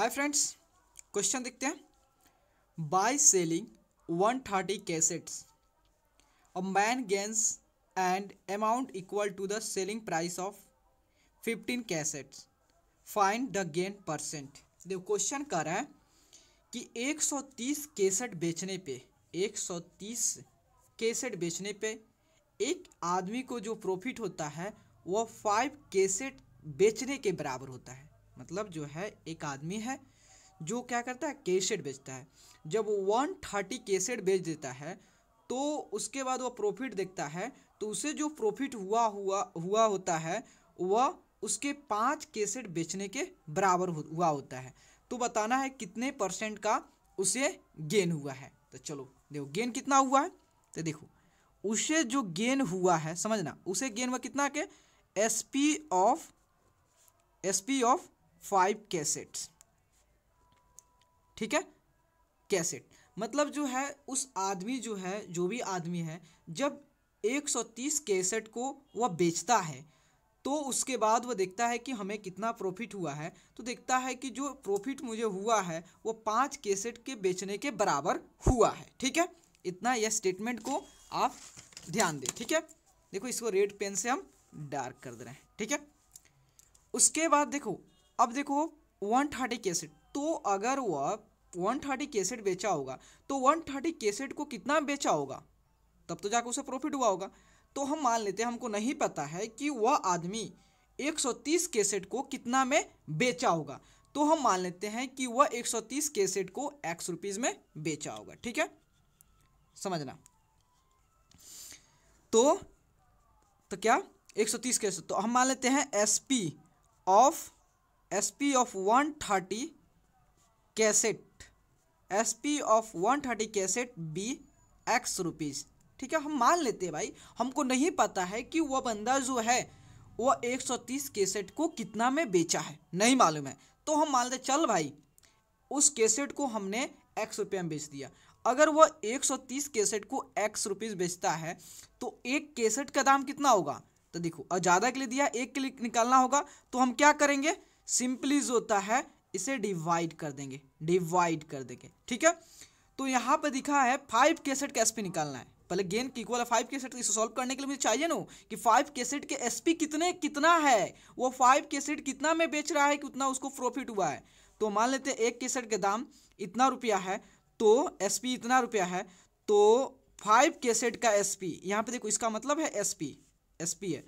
hi friends question देखते हैं by selling one thirty cassettes a man gains and amount equal to the selling price of fifteen cassettes find the gain percent देखो question कर रहा है कि 130 cassette बेचने पे 130 कैसेट बेचने पे एक आदमी को जो प्रॉफिट होता है वह फाइव कैसेट बेचने के बराबर होता है मतलब जो है एक आदमी है जो क्या करता है केसेट बेचता है जब वो वन थर्टी केसेट बेच देता है तो उसके बाद वह प्रॉफिट देखता है तो उसे जो प्रॉफिट हुआ हुआ हुआ होता है वह उसके पाँच केसेट बेचने के बराबर हुआ होता है तो बताना है कितने परसेंट का उसे गेन हुआ है तो चलो देखो गेन कितना हुआ है तो देखो उसे जो गेन हुआ है समझना उसे गेन हुआ कितना के S P of S P of five cassettes ठीक है कैसेट मतलब जो है उस आदमी जो है जो भी आदमी है जब 130 कैसेट को वह बेचता है तो उसके बाद वह देखता है कि हमें कितना प्रॉफिट हुआ है तो देखता है कि जो प्रॉफिट मुझे हुआ है वो पाँच कैसेट के बेचने के बराबर हुआ है ठीक है इतना यह स्टेटमेंट को आप ध्यान दें ठीक है देखो इसको रेड पेन से हम डार्क कर दे रहे हैं ठीक है उसके बाद देखो अब देखो वन थर्टी केसेट तो अगर वह वन थर्टी केसेट बेचा होगा तो वन थर्टी केसेट को कितना बेचा होगा तब तो जाकर उसे प्रॉफिट हुआ होगा तो हम मान लेते हैं हमको नहीं पता है कि वह आदमी 130 केसेट को कितना में बेचा होगा तो हम मान लेते हैं कि वह 130 केसेट को एक्स रुपीज़ में बेचा होगा ठीक है समझना तो तो क्या 130 केसेट तो हम मान लेते हैं S P of S P of one thirty cassette S P of one thirty cassette be X rupees ठीक है हम मान लेते हैं भाई हमको नहीं पता है कि वह बंदा जो है वह 130 कैसेट को कितना में बेचा है नहीं मालूम है तो हम मान लेते चल भाई उस कैसेट को हमने एक्स रुपये में बेच दिया अगर वह 130 कैसेट को एक्स रुपीज़ बेचता है तो एक कैसेट का दाम कितना होगा तो देखो ज़्यादा के लिए दिया एक के लिए निकालना होगा तो हम क्या करेंगे सिंपली जो होता है इसे डिवाइड कर देंगे डिवाइड कर देंगे ठीक है तो यहाँ पर दिखा है फाइव केसेट का एसपी निकालना है पहले गेन की इक्वल है फाइव केसेट इसे सॉल्व करने के लिए मुझे चाहिए ना कि फाइव केसेट के एसपी कितने कितना है वो फाइव केसेट कितना में बेच रहा है कि उतना उसको प्रॉफिट हुआ है तो मान लेते हैं एक केसेट के दाम इतना रुपया है तो पी इतना रुपया है तो फाइव केसेट का पी यहाँ पे देखो इसका मतलब है एस पी है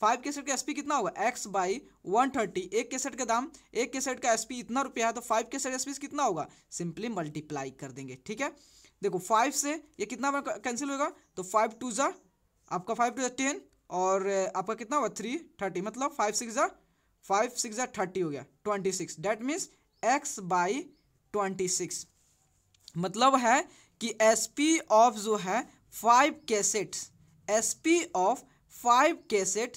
फाइव के सेट का एसपी कितना होगा एक्स बाई वन थर्टी एक के सेट का दाम एक के सेट का एसपी इतना रुपया है तो फाइव के सेट एसपी कितना होगा सिंपली मल्टीप्लाई कर देंगे ठीक है देखो फाइव से ये कितना कैंसिल होगा तो फाइव टू ज़ा आपका फाइव टू ज़ा टेन और आपका कितना होगा थ्री थर्टी मतलब फाइव सिक्स ज़ा फाइव सिक्स ज़ा थर्टी हो गया twenty six that means X by twenty six मतलब है कि एस पी ऑफ जो है five cassettes S P of five के सेट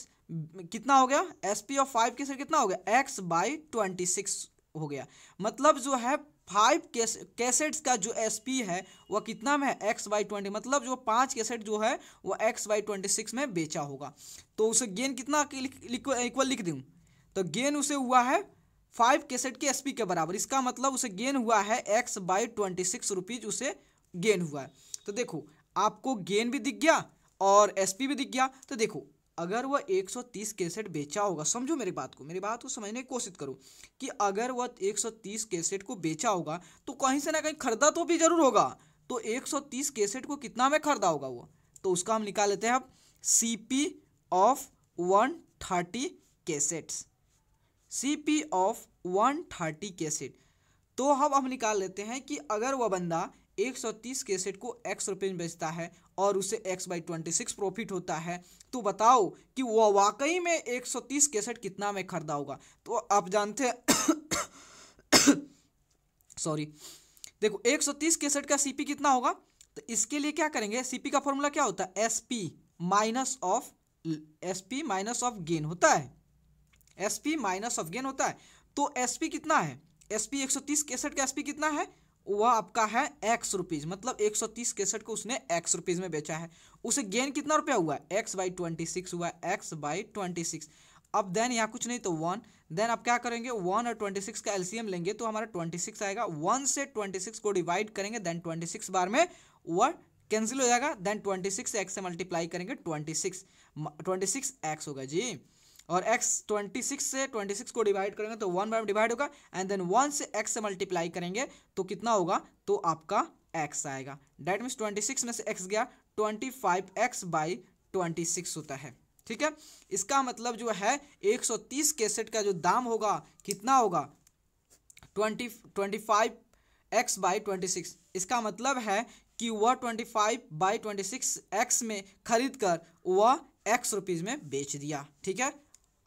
कितना हो गया एस पी ऑफ फाइव के सेट कितना हो गया एक्स बाई ट्वेंटी सिक्स हो गया मतलब जो है फाइव केस कैसेट्स का जो एस पी है वह कितना में है एक्स बाई ट्वेंटी मतलब जो पांच कैसेट जो है वह एक्स बाई ट्वेंटी सिक्स में बेचा होगा तो उसे गेन कितना इक्वल लिख दूँ तो गेन उसे हुआ है फाइव कैसेट के एस पी के बराबर इसका मतलब उसे गेन हुआ है X by twenty six rupees उसे गेन हुआ है तो देखो आपको गेन भी दिख गया और एस भी दिख गया तो देखो अगर वह 130 कैसेट बेचा होगा समझो मेरी बात को मेरी बात को समझने की कोशिश करो कि अगर वह 130 कैसेट को बेचा होगा तो कहीं से ना कहीं खरीदा तो भी जरूर होगा तो 130 कैसेट को कितना में खरीदा होगा वो तो उसका हम निकाल लेते हैं अब C P of one thirty cassettes C P of one thirty cassette तो हम हम निकाल लेते हैं कि अगर वह बंदा 130 के सेट को एक्स रुपये में बेचता है और उसे X by twenty six profit होता है तो बताओ कि वह वाकई में 130 के सेट कितना में खरीदा होगा तो आप जानते हैं सॉरी देखो 130 के सेट का सीपी कितना होगा तो इसके लिए क्या करेंगे सीपी का फॉर्मूला क्या होता है S P minus of S P minus of gain होता है S P minus of gain होता है तो एस पी कितना है एस पी एक सौ तीस केसठ का एस पी कितना है वह आपका है एक्स रुपीज़ मतलब एक सौ तीस केसठ को उसने एक्स रुपीज़ में बेचा है उसे गेन कितना रुपया हुआ एक्स बाई ट्वेंटी सिक्स हुआ एक्स बाई ट्वेंटी सिक्स अब देन यहाँ कुछ नहीं तो वन देन आप क्या करेंगे वन और ट्वेंटी सिक्स का एलसीएम लेंगे तो हमारा ट्वेंटी सिक्स आएगा वन से ट्वेंटी सिक्स को डिवाइड करेंगे देन ट्वेंटी सिक्स बार में वह कैंसिल हो जाएगा देन ट्वेंटी सिक्स एक्स से मल्टीप्लाई करेंगे twenty six twenty six X होगा जी और एक्स ट्वेंटी सिक्स से ट्वेंटी सिक्स को डिवाइड करेंगे तो वन बाय डिवाइड होगा एंड देन वन से एक्स से मल्टीप्लाई करेंगे तो कितना होगा तो आपका एक्स आएगा डैट मीन्स ट्वेंटी सिक्स में से एक्स गया twenty five X by twenty six होता है ठीक है इसका मतलब जो है एक सौ तीस केसेट का जो दाम होगा कितना होगा twenty twenty five X by twenty six इसका मतलब है कि वह twenty five by twenty six X में खरीद कर वह एक्स रुपीज़ में बेच दिया ठीक है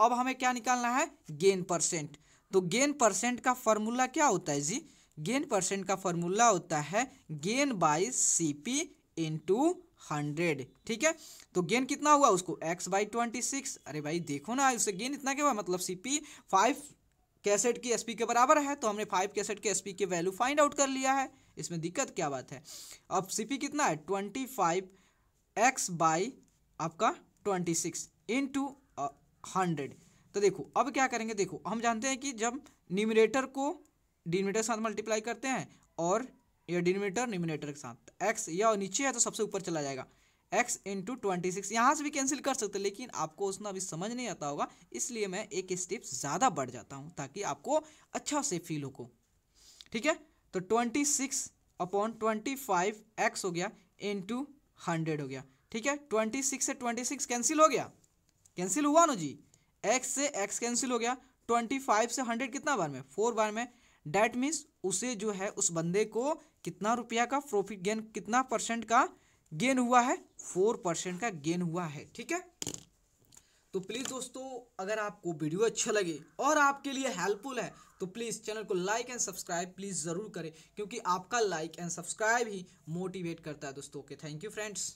अब हमें क्या निकालना है गेन परसेंट तो गेन परसेंट का फॉर्मूला क्या होता है जी गेन परसेंट का फॉर्मूला होता है gain by C P into hundred ठीक है तो गेन कितना हुआ उसको एक्स बाई ट्वेंटी सिक्स अरे भाई देखो ना उससे गेन इतना क्या हुआ मतलब सी पी फाइव कैसेट की एसपी के बराबर है तो हमने फाइव कैसेट के एसपी के वैल्यू फाइंड आउट कर लिया है इसमें दिक्कत क्या बात है अब सीपी कितना है ट्वेंटी फाइव एक्स बाई आपका ट्वेंटी सिक्स इंटू हंड्रेड तो देखो अब क्या करेंगे देखो हम जानते हैं कि जब निमिनेटर को डिनोमीटर के साथ मल्टीप्लाई करते हैं और या डिनोमीटर निमिनेटर के साथ एक्स तो या नीचे है तो सबसे ऊपर चला जाएगा एक्स इंटू ट्वेंटी सिक्स यहाँ से भी कैंसिल कर सकते हैं लेकिन आपको उसमें अभी समझ नहीं आता होगा इसलिए मैं एक स्टेप ज़्यादा बढ़ जाता हूँ ताकि आपको अच्छा से फील हो ठीक है तो twenty six upon twenty five X हो गया इंटू हंड्रेड हो गया ठीक है ट्वेंटी सिक्स से ट्वेंटी सिक्स कैंसिल हो गया कैंसिल हुआ ना जी एक्स से एक्स कैंसिल हो गया ट्वेंटी फाइव से हंड्रेड कितना बार में फोर बार में डैट मीन्स उसे जो है उस बंदे को कितना रुपया का प्रॉफिट गेन कितना परसेंट का गेन हुआ है फोर परसेंट का गेन हुआ है ठीक है तो प्लीज़ दोस्तों अगर आपको वीडियो अच्छा लगे और आपके लिए हेल्पफुल है तो प्लीज़ चैनल को लाइक एंड सब्सक्राइब प्लीज़ ज़रूर करें क्योंकि आपका लाइक एंड सब्सक्राइब ही मोटिवेट करता है दोस्तों ओके थैंक यू फ्रेंड्स